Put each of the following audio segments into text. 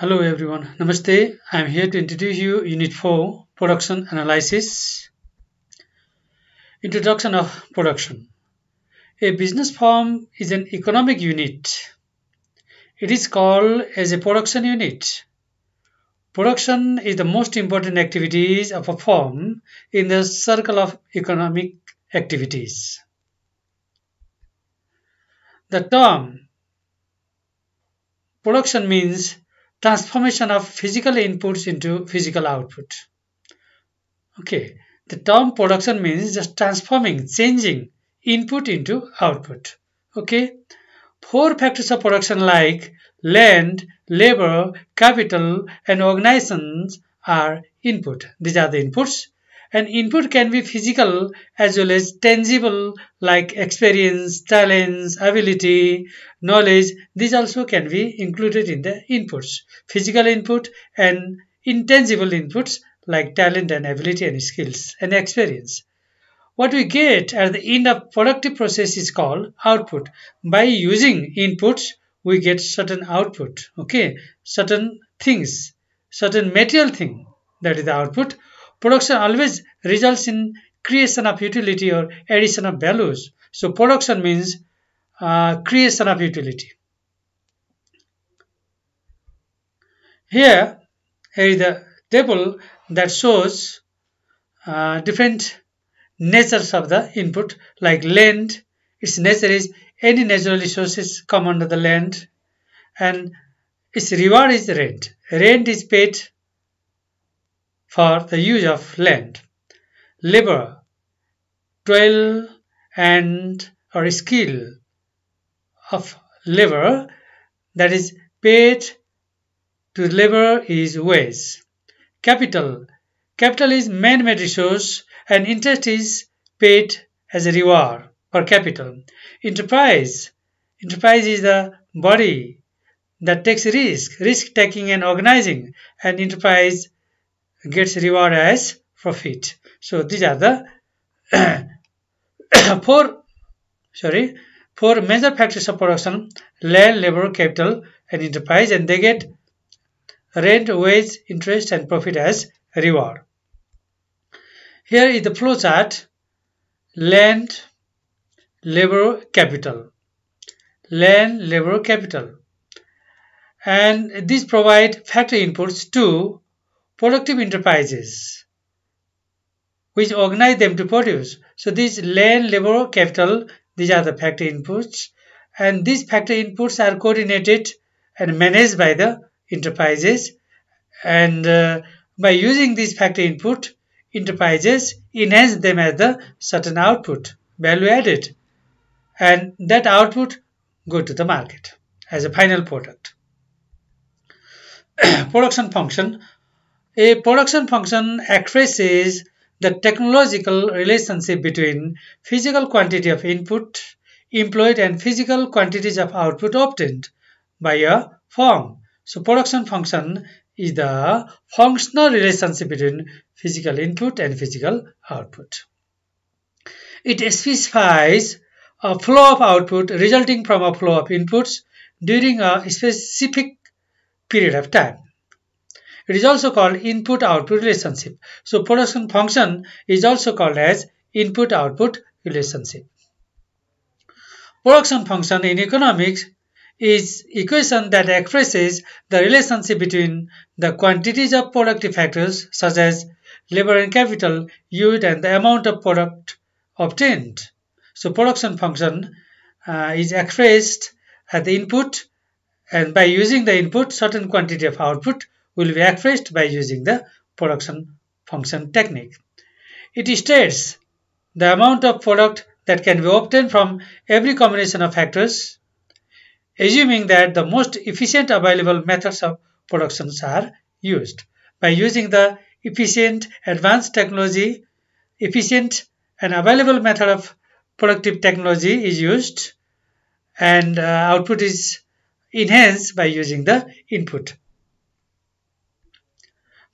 Hello everyone, Namaste. I am here to introduce you Unit 4 Production Analysis. Introduction of Production A business firm is an economic unit. It is called as a production unit. Production is the most important activities of a firm in the circle of economic activities. The term production means transformation of physical inputs into physical output. Okay, the term production means just transforming, changing input into output. Okay, four factors of production like land, labor, capital, and organizations are input. These are the inputs. An input can be physical as well as tangible like experience, talents, ability, knowledge. These also can be included in the inputs. Physical input and intangible inputs like talent and ability and skills and experience. What we get at the end of productive process is called output. By using inputs, we get certain output, okay, certain things, certain material thing that is the output Production always results in creation of utility or addition of values. So production means uh, creation of utility. Here, here is the table that shows uh, different natures of the input like land its nature is any natural resources come under the land and its reward is rent rent is paid for the use of land. Labor, toil and or skill of labor that is paid to labor is wage. Capital, capital is man-made resource and interest is paid as a reward for capital. Enterprise, enterprise is the body that takes risk, risk taking and organizing an enterprise gets reward as profit. So these are the four, sorry, four major factors of production, land, labor, capital, and enterprise, and they get rent, wage, interest, and profit as reward. Here is the flow chart, land, labor, capital, land, labor, capital. And these provide factor inputs to productive enterprises which organize them to produce. So these land, labor, capital, these are the factor inputs and these factor inputs are coordinated and managed by the enterprises and uh, by using these factor input, enterprises enhance them as the certain output, value added and that output go to the market as a final product. production function a production function expresses the technological relationship between physical quantity of input employed and physical quantities of output obtained by a form. So production function is the functional relationship between physical input and physical output. It specifies a flow of output resulting from a flow of inputs during a specific period of time. It is also called input-output relationship. So production function is also called as input-output relationship. Production function in economics is equation that expresses the relationship between the quantities of productive factors such as labor and capital used and the amount of product obtained. So production function uh, is expressed at the input and by using the input certain quantity of output will be expressed by using the production function technique. It states the amount of product that can be obtained from every combination of factors, assuming that the most efficient available methods of productions are used. By using the efficient advanced technology, efficient and available method of productive technology is used and uh, output is enhanced by using the input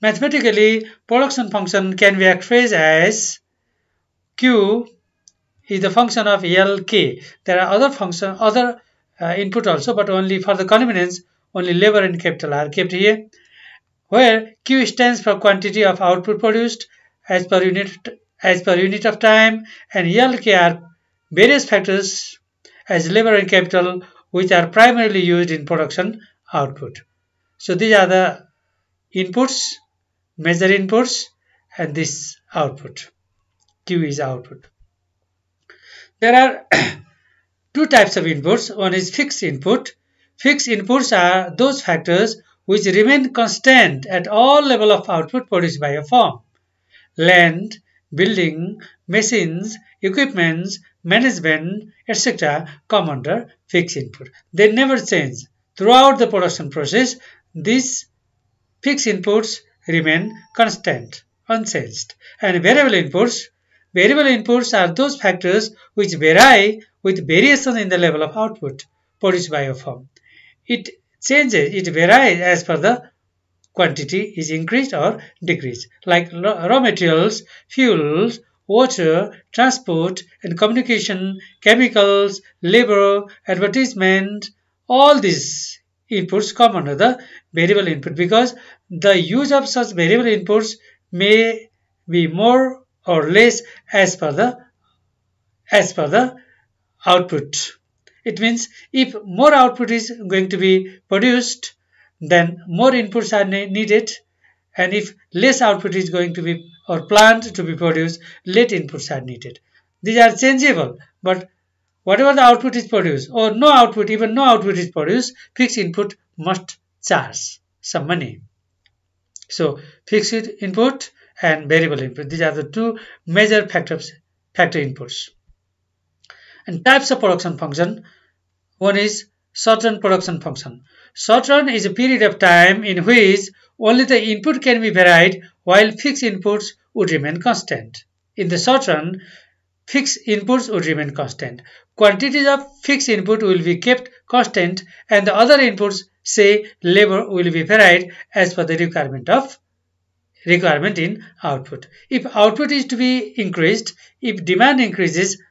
Mathematically, production function can be expressed as Q is the function of LK. There are other function, other uh, input also, but only for the convenience, only labor and capital are kept here. Where Q stands for quantity of output produced as per unit as per unit of time, and LK are various factors as labor and capital which are primarily used in production output. So these are the inputs measure inputs and this output q is output there are two types of inputs one is fixed input fixed inputs are those factors which remain constant at all level of output produced by a firm land building machines equipments management etc come under fixed input they never change throughout the production process these fixed inputs remain constant, unchanged. And variable inputs, variable inputs are those factors which vary with variation in the level of output produced by a firm. It changes, it varies as per the quantity is increased or decreased, like raw materials, fuels, water, transport and communication, chemicals, labor, advertisement, all these inputs come under the variable input because the use of such variable inputs may be more or less as per the as per the output. It means if more output is going to be produced, then more inputs are needed. And if less output is going to be or planned to be produced, less inputs are needed. These are changeable, but whatever the output is produced or no output, even no output is produced, fixed input must charge some money. So fixed input and variable input, these are the two major factors, factor inputs. And types of production function, one is short-run production function. Short-run is a period of time in which only the input can be varied while fixed inputs would remain constant. In the short run, fixed inputs would remain constant. Quantities of fixed input will be kept constant and the other inputs, say labor, will be varied as per the requirement of requirement in output. If output is to be increased, if demand increases,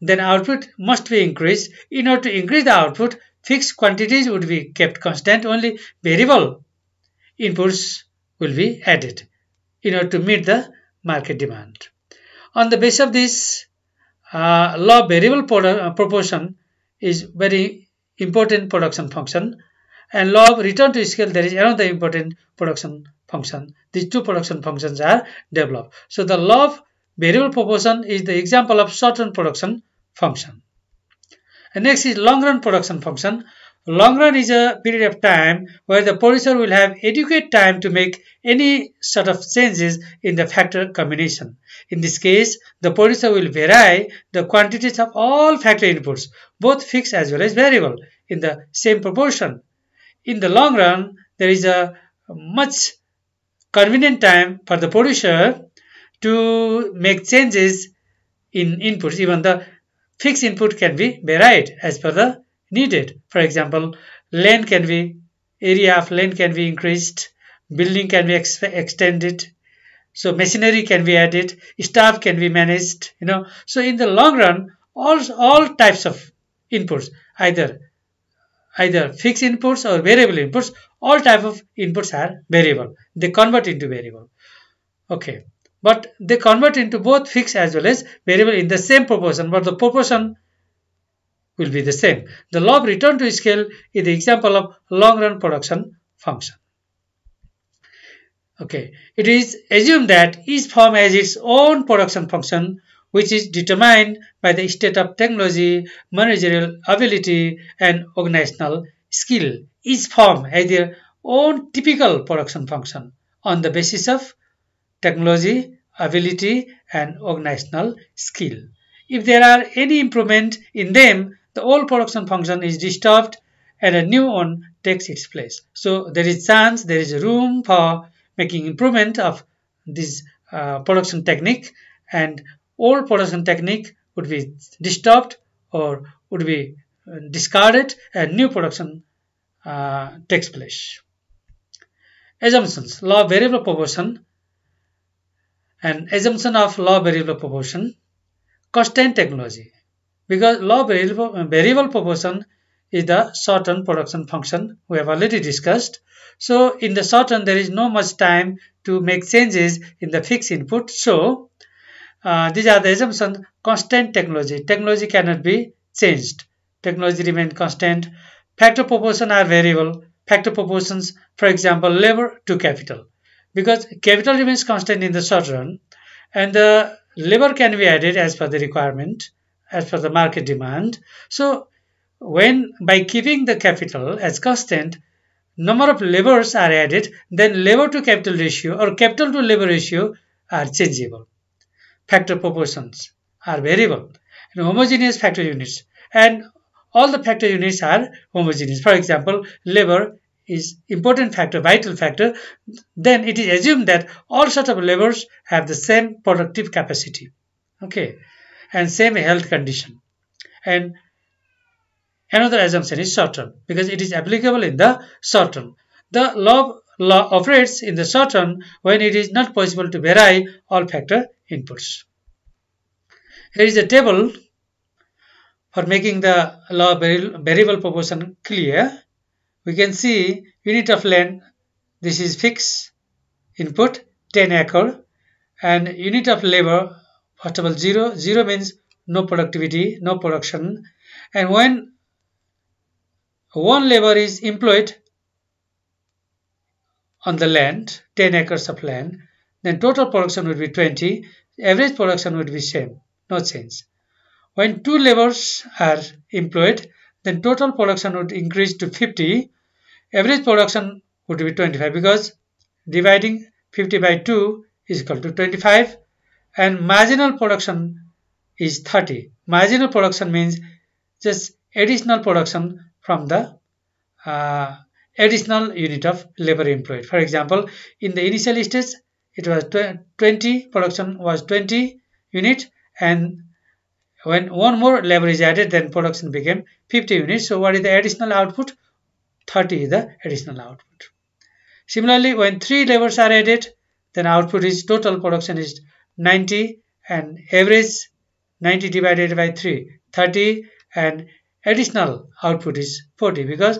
then output must be increased. In order to increase the output, fixed quantities would be kept constant, only variable inputs will be added in order to meet the market demand. On the basis of this, uh, law variable uh, proportion is very important production function and law of return to scale there is another important production function these two production functions are developed so the law of variable proportion is the example of short run production function and next is long run production function Long run is a period of time where the producer will have adequate time to make any sort of changes in the factor combination. In this case, the producer will vary the quantities of all factor inputs, both fixed as well as variable, in the same proportion. In the long run, there is a much convenient time for the producer to make changes in inputs. Even the fixed input can be varied as per the needed. For example, land can be, area of land can be increased, building can be ex extended, so machinery can be added, staff can be managed, you know. So in the long run, all, all types of inputs, either either fixed inputs or variable inputs, all type of inputs are variable. They convert into variable. Okay but they convert into both fixed as well as variable in the same proportion but the proportion will be the same. The log return to scale is the example of long run production function. Okay, it is assumed that each firm has its own production function which is determined by the state of technology, managerial ability and organizational skill. Each firm has their own typical production function on the basis of technology, ability and organizational skill. If there are any improvement in them, the old production function is disturbed and a new one takes its place. So there is chance, there is room for making improvement of this uh, production technique and old production technique would be disturbed or would be uh, discarded and new production uh, takes place. Assumptions, law of variable proportion and assumption of law of variable proportion, constant technology because law variable, uh, variable proportion is the short-run production function we have already discussed. So in the there there is no much time to make changes in the fixed input. So uh, these are the assumptions. Constant technology. Technology cannot be changed. Technology remains constant. Factor proportion are variable. Factor proportions, for example, labor to capital. Because capital remains constant in the short run and the uh, labor can be added as per the requirement as per the market demand. So when by keeping the capital as constant, number of levers are added, then lever to capital ratio or capital to lever ratio are changeable. Factor proportions are variable and homogeneous factor units and all the factor units are homogeneous. For example, lever is important factor, vital factor, then it is assumed that all sorts of levers have the same productive capacity. Okay, and same health condition. And another assumption is short term because it is applicable in the short term. The law, law operates in the short term when it is not possible to vary all factor inputs. Here is a table for making the law variable proportion clear. We can see unit of land, this is fixed input 10 acre and unit of labor First of all, zero, zero means no productivity, no production. And when one labor is employed on the land, 10 acres of land, then total production would be 20, average production would be same, no change. When two laborers are employed, then total production would increase to 50, average production would be 25 because dividing 50 by 2 is equal to 25 and marginal production is 30 marginal production means just additional production from the uh, additional unit of labor employed for example in the initial stage it was 20 production was 20 unit and when one more labor is added then production became 50 units so what is the additional output 30 is the additional output similarly when three labors are added then output is total production is 90 and average 90 divided by 3 30 and additional output is 40 because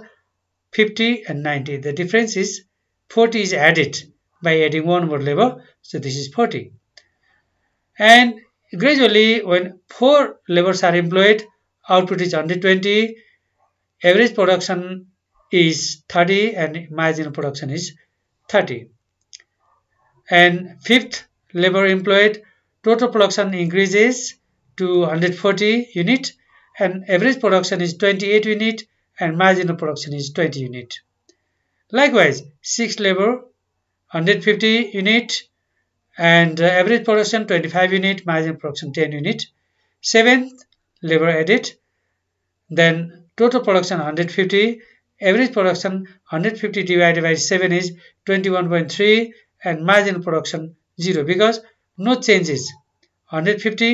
50 and 90 the difference is 40 is added by adding one more level so this is 40 and gradually when four levels are employed output is under 20 average production is 30 and marginal production is 30 and fifth labor employed, total production increases to 140 unit and average production is 28 unit and marginal production is 20 unit. Likewise, 6 labor 150 unit and uh, average production 25 unit, marginal production 10 unit. 7th labor added, then total production 150, average production 150 divided by 7 is 21.3 and marginal production 0 because no changes 150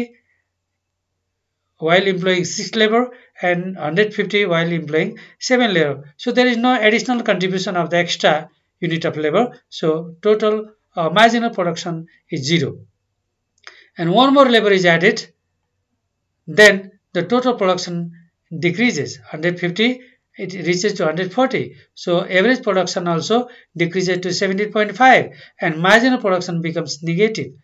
while employing 6 labor and 150 while employing 7 labor so there is no additional contribution of the extra unit of labor so total uh, marginal production is 0 and one more labor is added then the total production decreases 150 it reaches to 140. So average production also decreases to 17.5 and marginal production becomes negative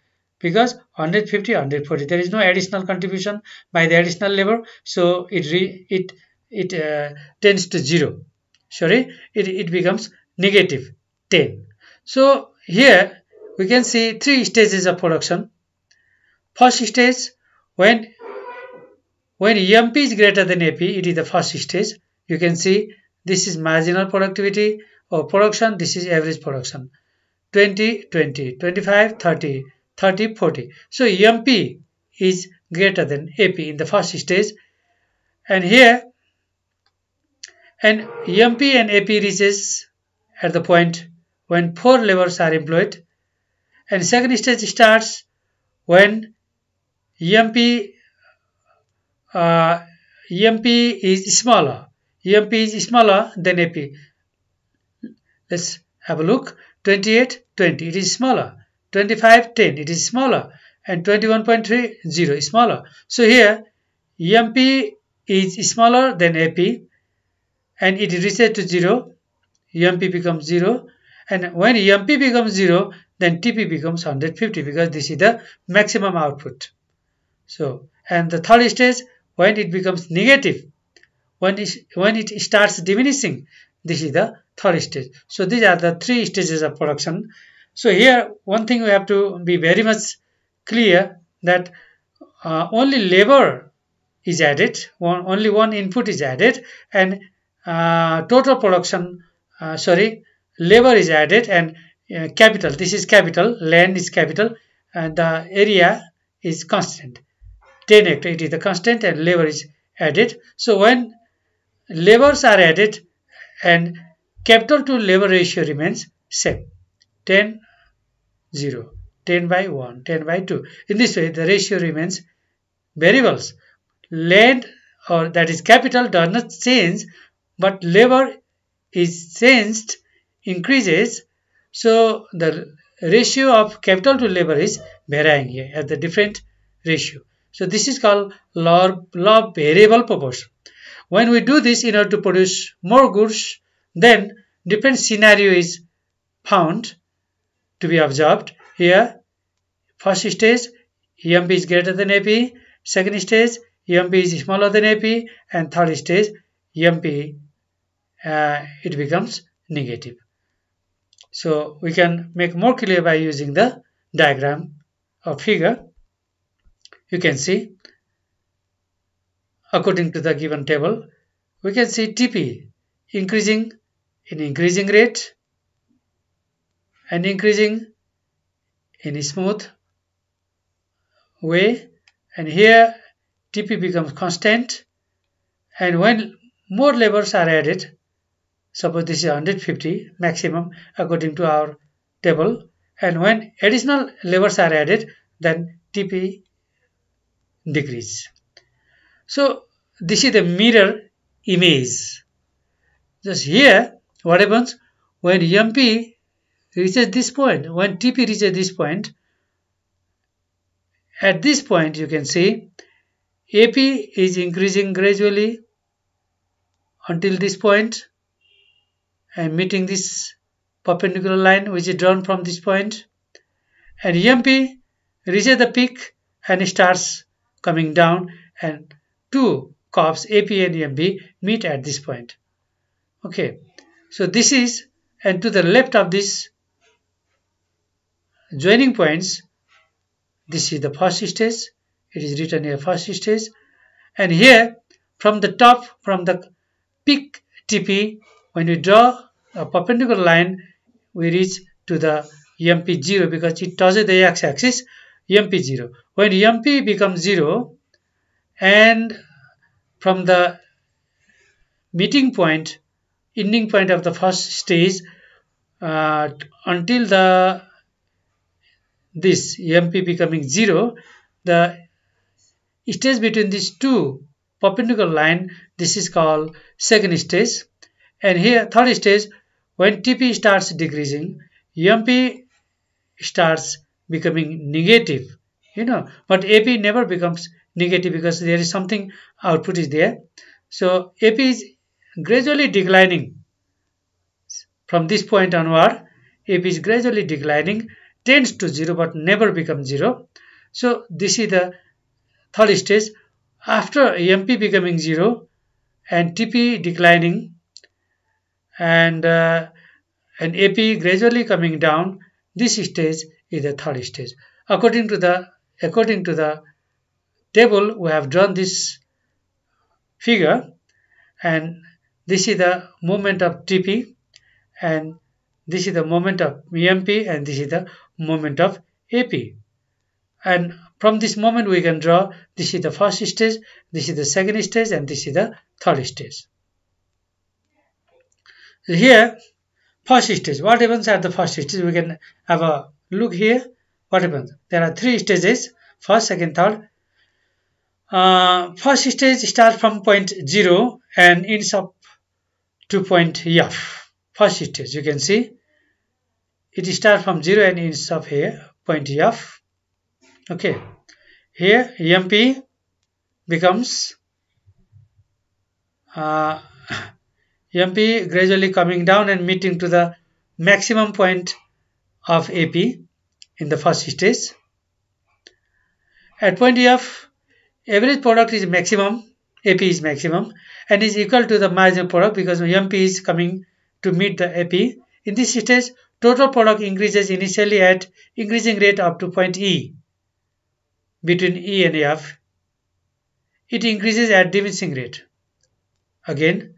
because 150, 140, there is no additional contribution by the additional labor. So it, re, it, it uh, tends to zero. Sorry, it, it becomes negative 10. So here we can see three stages of production. First stage, when when EMP is greater than AP, it is the first stage you can see this is marginal productivity or production this is average production 20 20 25 30 30 40 so emp is greater than ap in the first stage and here and emp and ap reaches at the point when four levels are employed and second stage starts when emp uh, emp is smaller EMP is smaller than AP. Let's have a look. 28, 20, it is smaller. 25, 10, it is smaller. And 21.30 is smaller. So here, EMP is smaller than AP and it reset to 0. EMP becomes 0. And when EMP becomes 0, then TP becomes 150 because this is the maximum output. So, and the third stage, when it becomes negative, when it, when it starts diminishing this is the third stage so these are the three stages of production so here one thing we have to be very much clear that uh, only labor is added one, only one input is added and uh, total production uh, sorry labor is added and uh, capital this is capital land is capital and the area is constant 10 hectare it is the constant and labor is added so when levers are added and capital to labor ratio remains same 10 0 10 by 1 10 by 2 in this way the ratio remains variables land or that is capital does not change but labor is changed increases so the ratio of capital to labor is varying here at the different ratio so this is called law, law variable proportion when we do this in order to produce more goods, then different scenario is found to be observed. Here, first stage, EMP is greater than AP. Second stage, EMP is smaller than AP. And third stage, EMP, uh, it becomes negative. So we can make more clear by using the diagram or figure. You can see according to the given table, we can see TP increasing in increasing rate and increasing in a smooth way and here TP becomes constant and when more levels are added suppose this is 150 maximum according to our table and when additional levels are added then TP decrease. So this is the mirror image. Just here, what happens when MP reaches this point, when TP reaches this point, at this point you can see AP is increasing gradually until this point and meeting this perpendicular line which is drawn from this point and EMP reaches the peak and starts coming down and two COPs, AP and MB meet at this point. Okay, so this is, and to the left of this joining points, this is the first stage. It is written here first stage. And here, from the top, from the peak TP, when we draw a perpendicular line, we reach to the EMP0 because it touches the x-axis, EMP0. When EMP becomes 0, and from the meeting point ending point of the first stage uh, until the this MP becoming 0 the stage between these two perpendicular line this is called second stage and here third stage when TP starts decreasing MP starts becoming negative you know but AP never becomes negative because there is something output is there. So AP is gradually declining. From this point onward, AP is gradually declining, tends to zero but never becomes zero. So this is the third stage. After AMP becoming zero and TP declining and uh, and AP gradually coming down, this stage is the third stage. According to the according to the table we have drawn this figure and this is the moment of TP and this is the moment of EMP and this is the moment of AP and from this moment we can draw this is the first stage this is the second stage and this is the third stage here first stage what happens at the first stage we can have a look here what happens there are three stages first second third uh, first stage start from point 0 and ends up to point F. First stage, you can see it starts from 0 and ends up here, point F. Okay, here EMP becomes uh, MP gradually coming down and meeting to the maximum point of AP in the first stage. At point F, average product is maximum, AP is maximum, and is equal to the marginal product because MP is coming to meet the AP. In this stage, total product increases initially at increasing rate up to point E, between E and F. It increases at diminishing rate. Again,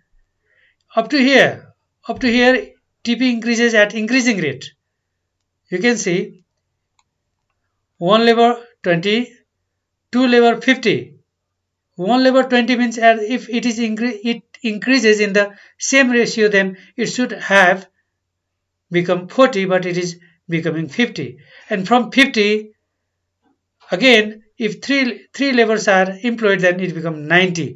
up to here, up to here, TP increases at increasing rate. You can see 1 lever 20, 2 labor 50 1 lever 20 means as if it is incre it increases in the same ratio then it should have become 40 but it is becoming 50 and from 50 again if three three levers are employed then it becomes 90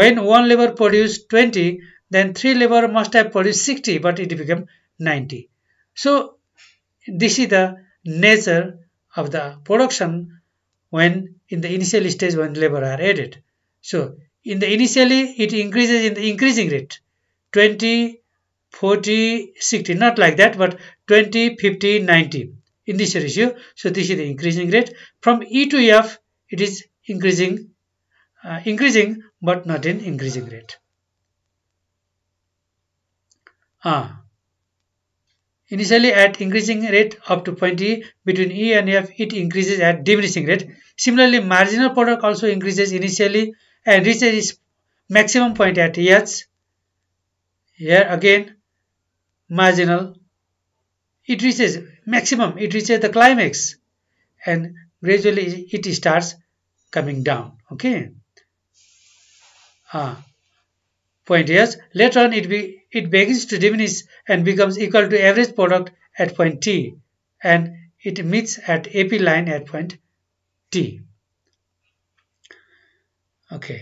when one lever produced 20 then three lever must have produced 60 but it becomes 90 so this is the nature of the production when in the initial stage when labor are added. So in the initially it increases in the increasing rate 20, 40, 60, not like that, but 20, 50, 90 in this ratio. So this is the increasing rate. From E to F, it is increasing, uh, increasing, but not in increasing rate. Ah. Initially at increasing rate up to twenty. between E and F, it increases at diminishing rate. Similarly, marginal product also increases initially and reaches its maximum point at H. Here again, marginal. It reaches maximum, it reaches the climax and gradually it starts coming down. Okay. Ah, point H. Later on, it, be, it begins to diminish and becomes equal to average product at point T and it meets at AP line at point t. Okay.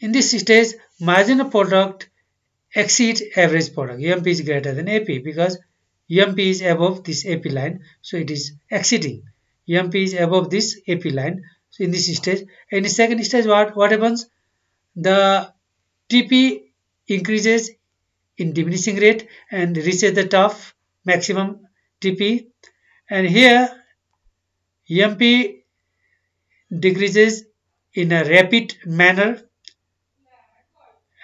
In this stage, marginal product exceeds average product. UMP is greater than AP because UMP is above this AP line, so it is exceeding. UMP is above this AP line. So in this stage, in the second stage, what what happens? The TP increases in diminishing rate and reaches the top maximum TP. And here MP decreases in a rapid manner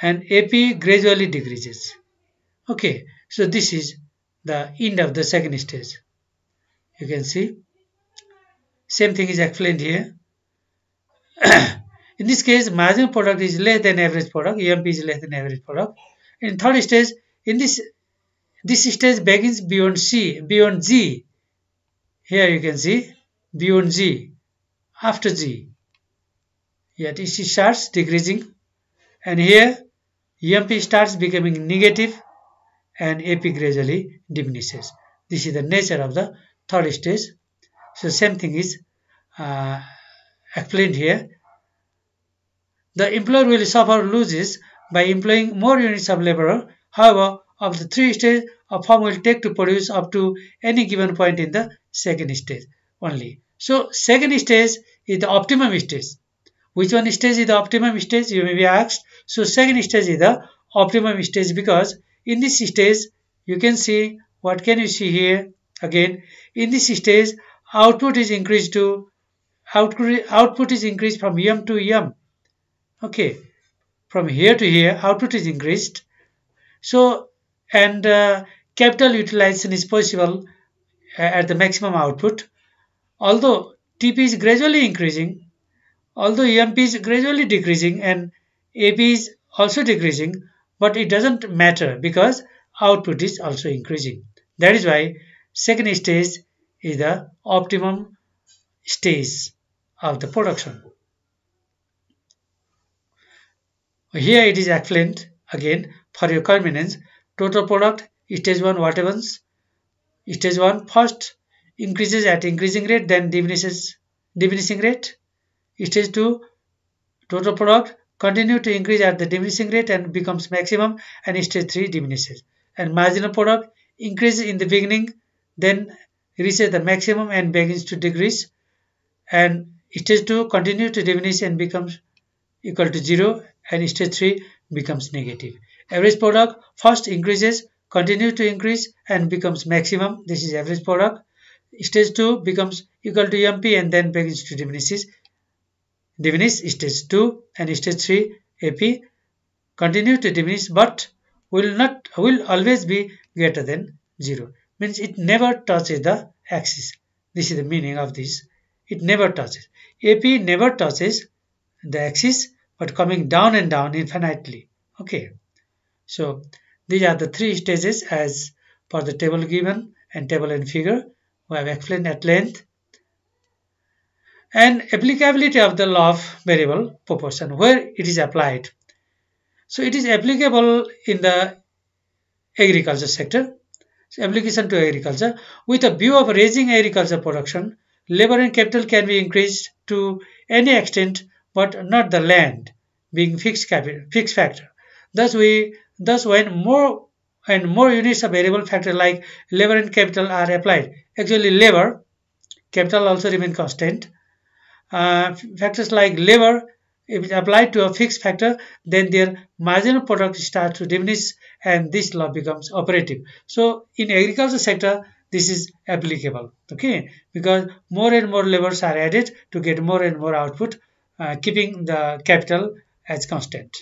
and AP gradually decreases. Okay, so this is the end of the second stage. You can see same thing is explained here. in this case, marginal product is less than average product, EMP is less than average product. In third stage, in this this stage begins beyond C, beyond G. Here you can see beyond G, after G. yet TC starts decreasing and here EMP starts becoming negative and AP gradually diminishes. This is the nature of the third stage. So same thing is uh, explained here. The employer will suffer losses by employing more units of labor. However, of the three stages, a firm will take to produce up to any given point in the second stage only. So second stage is the optimum stage. Which one stage is the optimum stage? You may be asked. So second stage is the optimum stage because in this stage you can see what can you see here again in this stage output is increased to output, output is increased from m to m okay from here to here output is increased so and uh, capital utilization is possible uh, at the maximum output Although TP is gradually increasing, although EMP is gradually decreasing and AP is also decreasing, but it doesn't matter because output is also increasing. That is why second stage is the optimum stage of the production. Here it is explained again for your convenience. Total product, stage 1 what happens? Stage 1 first increases at increasing rate then diminishes diminishing rate. Stage 2 total product continue to increase at the diminishing rate and becomes maximum and stage 3 diminishes. And marginal product increases in the beginning then reaches the maximum and begins to decrease and stage 2 continue to diminish and becomes equal to 0 and stage 3 becomes negative. Average product first increases continue to increase and becomes maximum. This is average product stage 2 becomes equal to MP and then begins to diminishes. Diminish stage 2 and stage 3 AP continue to diminish but will not will always be greater than 0 means it never touches the axis this is the meaning of this it never touches AP never touches the axis but coming down and down infinitely okay so these are the three stages as per the table given and table and figure have explained at length. And applicability of the law of variable proportion, where it is applied. So it is applicable in the agriculture sector, so application to agriculture. With a view of raising agriculture production, labor and capital can be increased to any extent, but not the land being fixed capital, fixed factor. Thus, we thus when more and more units of variable factor like labor and capital are applied. Actually, labor, capital also remain constant. Uh, factors like labor, if applied to a fixed factor, then their marginal product starts to diminish and this law becomes operative. So in agriculture sector, this is applicable, okay? Because more and more levers are added to get more and more output, uh, keeping the capital as constant.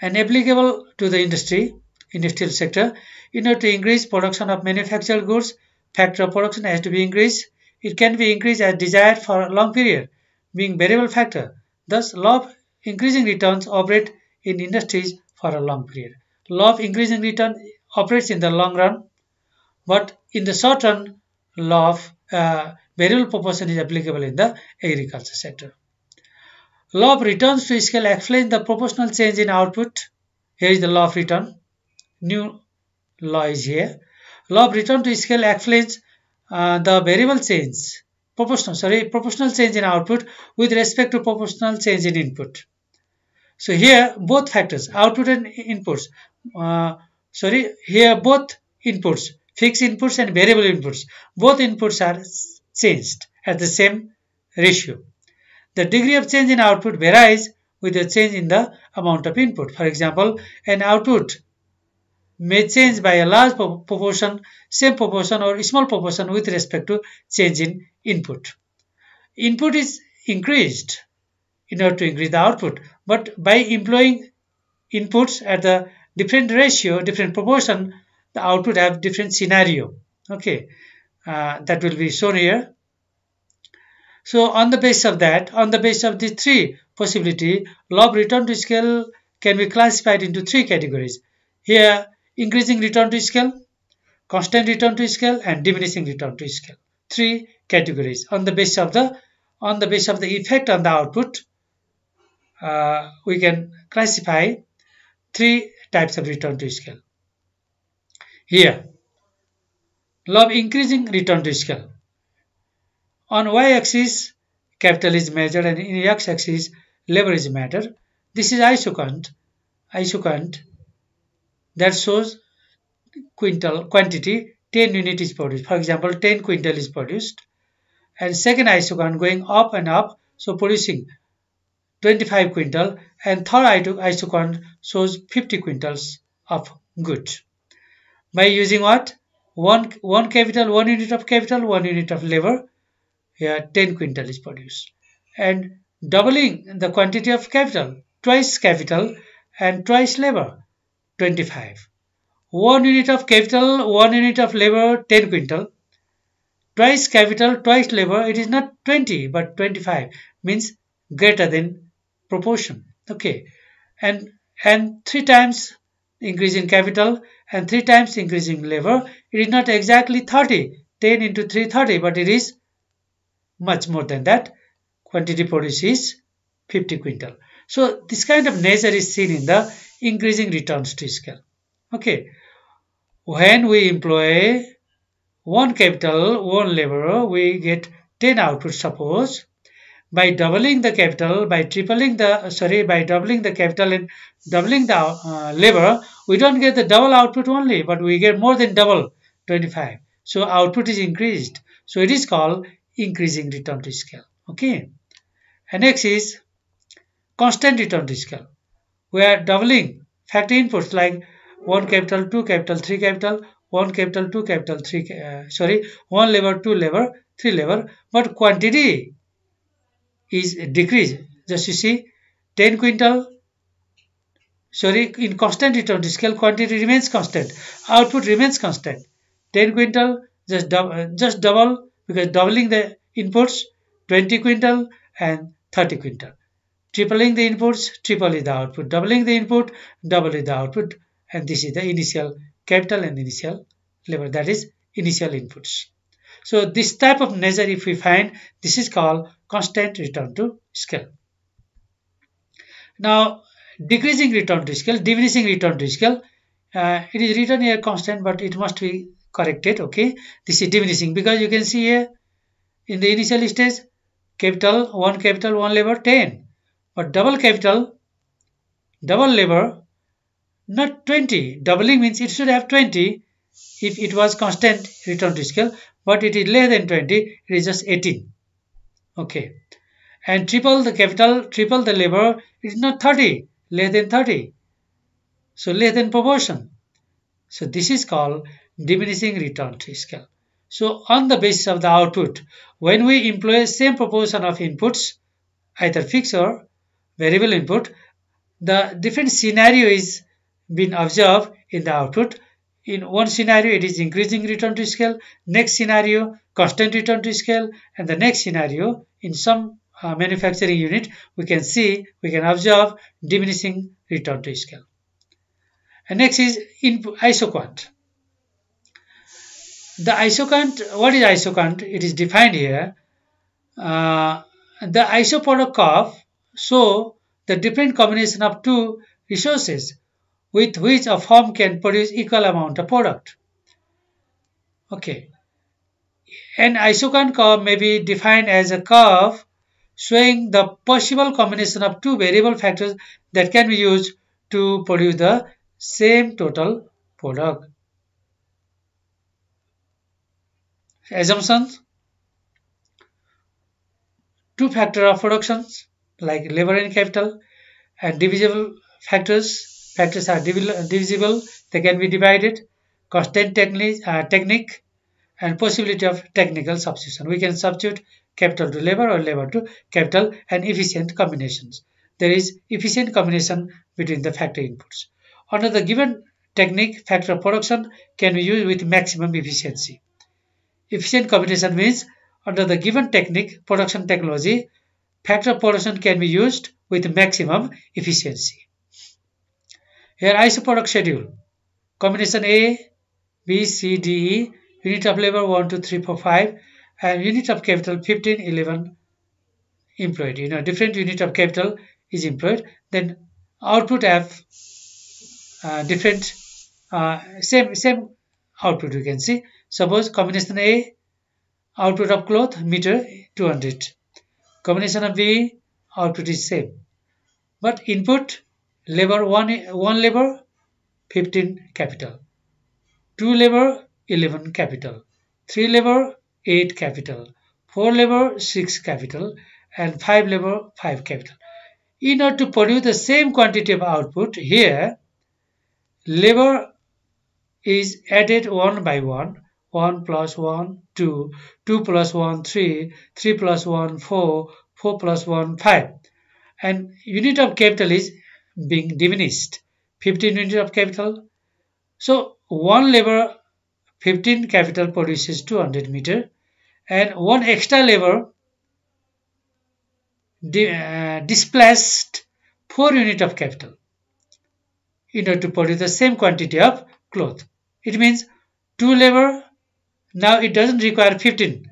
And applicable to the industry, industrial sector. In order to increase production of manufactured goods, factor of production has to be increased. It can be increased as desired for a long period, being variable factor. Thus, law of increasing returns operate in industries for a long period. Law of increasing return operates in the long run, but in the short run, law of uh, variable proportion is applicable in the agriculture sector. Law of returns to scale explains the proportional change in output. Here is the law of return new law is here. Law of return to scale explains uh, the variable change, proportional, sorry, proportional change in output with respect to proportional change in input. So here both factors, output and inputs, uh, sorry, here both inputs, fixed inputs and variable inputs, both inputs are changed at the same ratio. The degree of change in output varies with the change in the amount of input. For example, an output may change by a large proportion, same proportion or small proportion with respect to change in input. Input is increased in order to increase the output, but by employing inputs at the different ratio, different proportion, the output have different scenario. Okay, uh, that will be shown here. So on the basis of that, on the basis of the three possibility, log return to scale can be classified into three categories. Here, increasing return to scale, constant return to scale, and diminishing return to scale. Three categories on the basis of the on the basis of the effect on the output, uh, we can classify three types of return to scale. Here, of increasing return to scale. On y-axis, capital is measured and in x-axis, leverage is measured. This is isocant, isocant that shows quintal quantity 10 unit is produced. For example, 10 quintal is produced. And second isogon going up and up, so producing 25 quintal. And third isogon shows 50 quintals of good By using what? One, one capital, one unit of capital, one unit of labor. Here 10 quintal is produced. And doubling the quantity of capital, twice capital and twice labor. 25. 1 unit of capital, 1 unit of labor, 10 quintal. Twice capital, twice labor, it is not 20 but 25 means greater than proportion. Okay. And, and 3 times increase in capital and 3 times increase in labor, it is not exactly 30. 10 into 3 30 but it is much more than that. Quantity produced is 50 quintal. So this kind of nature is seen in the increasing returns to scale. Okay, when we employ one capital, one labor, we get 10 outputs suppose. By doubling the capital, by tripling the, sorry, by doubling the capital and doubling the uh, labor, we don't get the double output only, but we get more than double, 25. So output is increased. So it is called increasing return to scale. Okay. And next is constant return to scale we are doubling factor inputs like 1 capital 2 capital 3 capital 1 capital 2 capital 3 uh, sorry 1 labor, 2 labor, 3 labor. but quantity is decreased just you see 10 quintal sorry in constant return to scale quantity remains constant output remains constant 10 quintal just double uh, just double because doubling the inputs 20 quintal and 30 quintal tripling the inputs, triple is the output, doubling the input, double is the output, and this is the initial capital and initial level, that is initial inputs. So this type of measure, if we find, this is called constant return to scale. Now, decreasing return to scale, diminishing return to scale, uh, it is written here constant, but it must be corrected, okay? This is diminishing because you can see here in the initial stage, capital 1 capital 1 level 10 or double capital, double labor, not 20. Doubling means it should have 20 if it was constant return to scale, but it is less than 20, it is just 18. Okay. And triple the capital, triple the labor is not 30, less than 30. So less than proportion. So this is called diminishing return to scale. So on the basis of the output, when we employ same proportion of inputs, either fixed or variable input, the different scenario is being observed in the output. In one scenario, it is increasing return to scale. Next scenario, constant return to scale. And the next scenario, in some uh, manufacturing unit, we can see, we can observe diminishing return to scale. And next is input The isoquant. what is isoquant? It is defined here. Uh, the isopolar curve so, the different combination of two resources with which a firm can produce equal amount of product. Okay. An isocon curve may be defined as a curve showing the possible combination of two variable factors that can be used to produce the same total product. Assumptions Two factor of productions like labor and capital and divisible factors. Factors are divisible, they can be divided. Constant technique, uh, technique and possibility of technical substitution. We can substitute capital to labor or labor to capital and efficient combinations. There is efficient combination between the factor inputs. Under the given technique, factor production can be used with maximum efficiency. Efficient combination means under the given technique, production technology factor of production can be used with maximum efficiency. Here isoproduct schedule. Combination A, B, C, D, E, unit of labor 1, 2, 3, 4, 5, and unit of capital 15, 11 employed. You know, different unit of capital is employed. Then output F, uh, different, uh, same, same output you can see. Suppose combination A, output of cloth, meter 200 combination of the output is same but input labor one one labor 15 capital two labor 11 capital three labor 8 capital four labor 6 capital and five labor 5 capital in order to produce the same quantity of output here labor is added one by one 1 plus 1, 2, 2 plus 1, 3, 3 plus 1, 4, 4 plus 1, 5. And unit of capital is being diminished. 15 unit of capital. So one labor, 15 capital produces 200 meter. And one extra labor di uh, displaced 4 unit of capital in order to produce the same quantity of cloth. It means two labor. Now it doesn't require 15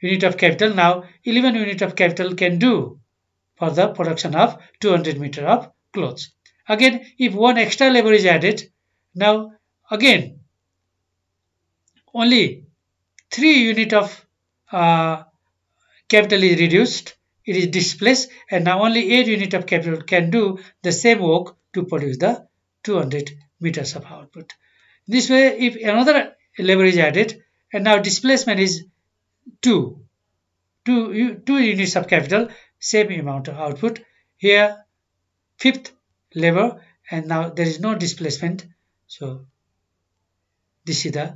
unit of capital. Now 11 unit of capital can do for the production of 200 meter of clothes. Again, if one extra labor is added, now again only 3 unit of uh, capital is reduced, it is displaced and now only 8 unit of capital can do the same work to produce the 200 meters of output. This way if another labor is added, and now displacement is 2 two, two units of capital same amount of output here fifth lever and now there is no displacement so this is the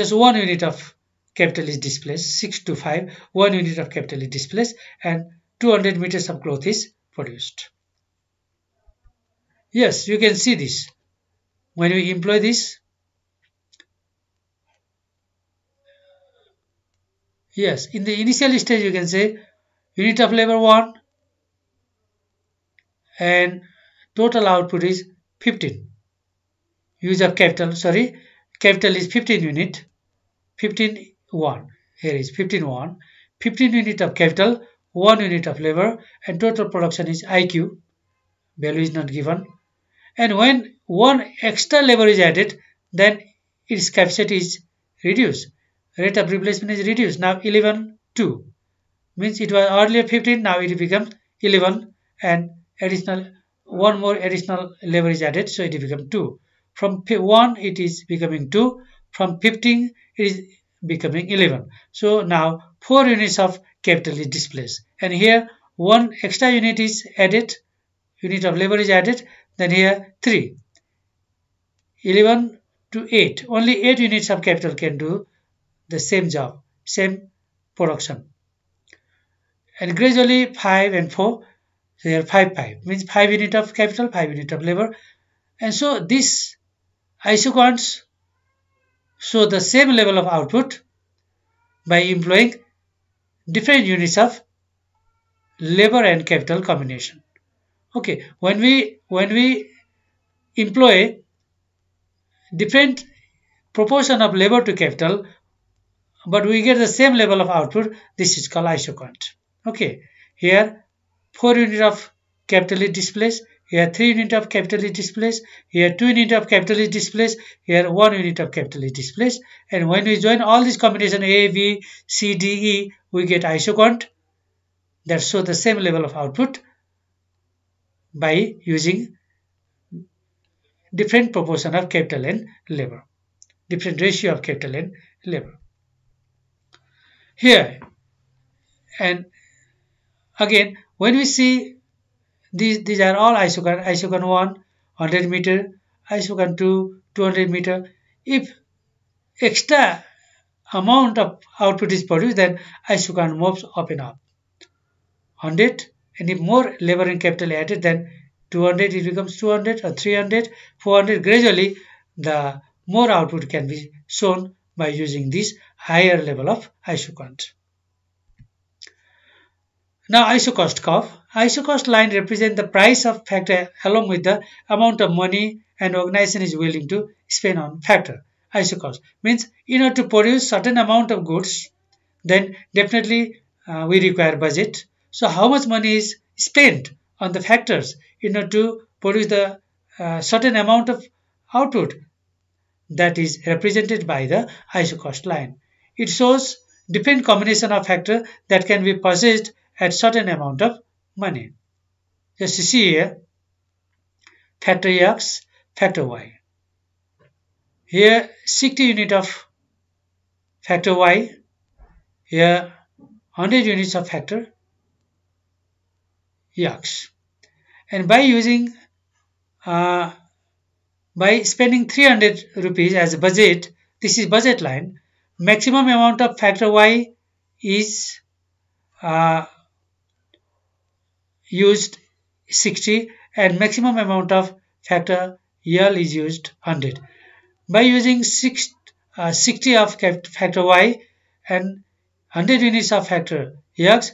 just one unit of capital is displaced 6 to 5 one unit of capital is displaced and 200 meters of growth is produced yes you can see this when we employ this yes in the initial stage you can say unit of labor 1 and total output is 15 use of capital sorry capital is 15 unit 15 1 here is 15 1 15 unit of capital 1 unit of labor and total production is iq value is not given and when one extra labor is added then its capacity is reduced rate of replacement is reduced now 11 2 means it was earlier 15 now it becomes 11 and additional one more additional labor is added so it becomes 2 from 1 it is becoming 2 from 15 it is becoming 11 so now 4 units of capital is displaced and here one extra unit is added unit of labor is added then here 3 11 to 8 only 8 units of capital can do the same job, same production. And gradually 5 and 4, they are 5, 5. Means 5 unit of capital, 5 unit of labor. And so this isoquants show the same level of output by employing different units of labor and capital combination. Okay, when we when we employ different proportion of labor to capital but we get the same level of output this is called isoquant. okay here 4 unit of capital E displaced. here 3 unit of capital E displaced. here 2 unit of capital E displaced. here 1 unit of capital E displaced. and when we join all these combination A, B, C, D, E we get isoquant. that show the same level of output by using different proportion of capital N labor different ratio of capital N labor here. And again, when we see these, these are all isochron, isochron 1, 100 meter, isochron 2, 200 meter. If extra amount of output is produced, then isochron moves up and up. 100, and if more labor and capital added, then 200 it becomes 200 or 300, 400. Gradually, the more output can be shown by using these higher level of isoquant. Now isocost curve. Isocost line represents the price of factor along with the amount of money an organization is willing to spend on factor. Isocost means in order to produce certain amount of goods, then definitely uh, we require budget. So how much money is spent on the factors in order to produce the uh, certain amount of output that is represented by the isocost line. It shows different combination of factor that can be purchased at certain amount of money. Just see here, factor X, factor Y. Here 60 unit of factor Y, here 100 units of factor X. And by using, uh, by spending 300 rupees as a budget, this is budget line, maximum amount of factor y is uh, used 60 and maximum amount of factor L is used 100. By using six, uh, 60 of factor y and 100 units of factor x,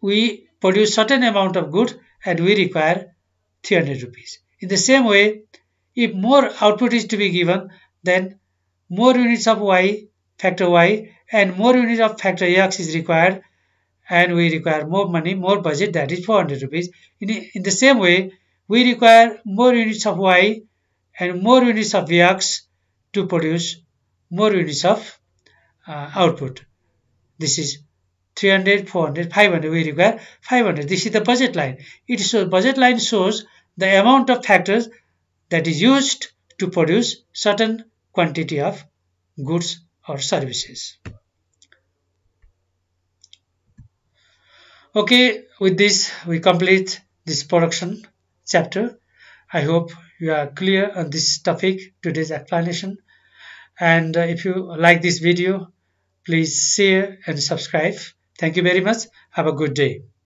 we produce certain amount of good and we require 300 rupees. In the same way, if more output is to be given, then more units of y factor y and more units of factor x is required and we require more money more budget that is 400 rupees in, in the same way we require more units of y and more units of x to produce more units of uh, output this is 300 400 500 we require 500 this is the budget line it shows budget line shows the amount of factors that is used to produce certain quantity of goods or services. Okay, with this we complete this production chapter. I hope you are clear on this topic, today's explanation. And uh, if you like this video, please share and subscribe. Thank you very much. Have a good day.